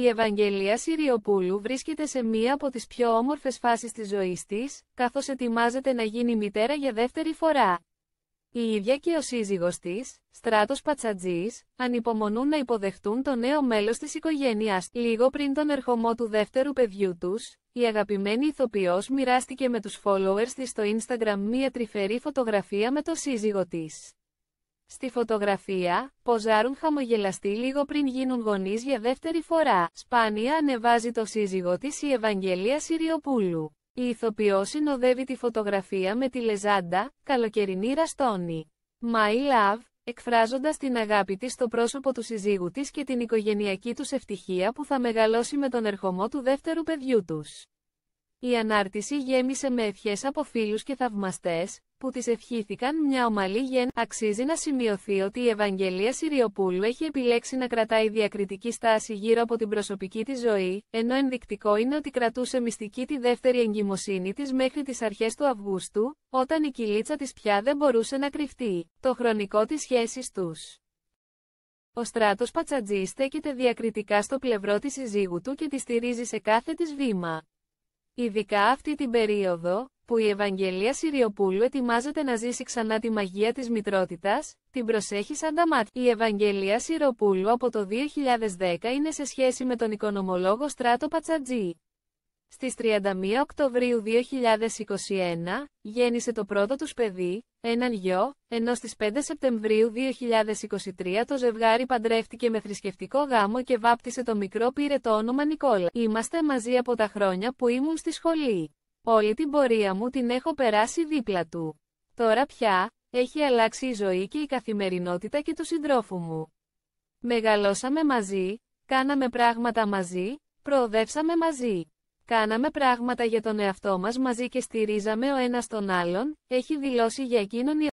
Η Ευαγγελία Συριοπούλου βρίσκεται σε μία από τις πιο όμορφες φάσεις της ζωής της, καθώς ετοιμάζεται να γίνει μητέρα για δεύτερη φορά. Η ίδια και ο σύζυγος της, Στράτος Πατσατζής, ανυπομονούν να υποδεχτούν το νέο μέλος της οικογένειας. Λίγο πριν τον ερχομό του δεύτερου παιδιού τους, η αγαπημένη ηθοποιός μοιράστηκε με τους followers της στο Instagram μία τρυφερή φωτογραφία με το σύζυγο της. Στη φωτογραφία, ποζάρουν χαμογελαστοί λίγο πριν γίνουν γονείς για δεύτερη φορά. Σπάνια ανεβάζει το σύζυγό της η Ευαγγελία Συριοπούλου. Η ηθοποιός συνοδεύει τη φωτογραφία με τη λεζάντα, καλοκαιρινή ραστόνη. My love, εκφράζοντας την αγάπη της στο πρόσωπο του συζύγου της και την οικογενειακή τους ευτυχία που θα μεγαλώσει με τον ερχομό του δεύτερου παιδιού τους. Η ανάρτηση γέμισε με ευχές από φίλους και θαυμαστές, που της ευχήθηκαν μια ομαλή γεν, αξίζει να σημειωθεί ότι η Ευαγγελία Συριοπούλου έχει επιλέξει να κρατάει διακριτική στάση γύρω από την προσωπική της ζωή, ενώ ενδεικτικό είναι ότι κρατούσε μυστική τη δεύτερη εγκυμοσύνη της μέχρι τις αρχές του Αυγούστου, όταν η κυλίτσα της πια δεν μπορούσε να κρυφτεί, το χρονικό της σχέσης τους. Ο στράτος Πατσατζή στέκεται διακριτικά στο πλευρό της συζύγου του και τη στηρίζει σε κάθε της βήμα. Ειδικά αυτή την περίοδο, που η Ευαγγελία Συριοπούλου ετοιμάζεται να ζήσει ξανά τη μαγεία της μητρότητας, την προσέχει σαν τα μάτια. Η Ευαγγελία Συριοπούλου από το 2010 είναι σε σχέση με τον οικονομολόγο Στράτο Πατσατζή. Στις 31 Οκτωβρίου 2021, γέννησε το πρώτο τους παιδί, έναν γιο, ενώ στις 5 Σεπτεμβρίου 2023 το ζευγάρι παντρεύτηκε με θρησκευτικό γάμο και βάπτισε το μικρό πήρε το όνομα Νικόλα. Είμαστε μαζί από τα χρόνια που ήμουν στη σχολή. Όλη την πορεία μου την έχω περάσει δίπλα του. Τώρα πια, έχει αλλάξει η ζωή και η καθημερινότητα και του συντρόφου μου. Μεγαλώσαμε μαζί, κάναμε πράγματα μαζί, προοδεύσαμε μαζί. Κάναμε πράγματα για τον εαυτό μας μαζί και στηρίζαμε ο ένας τον άλλον, έχει δηλώσει για εκείνον η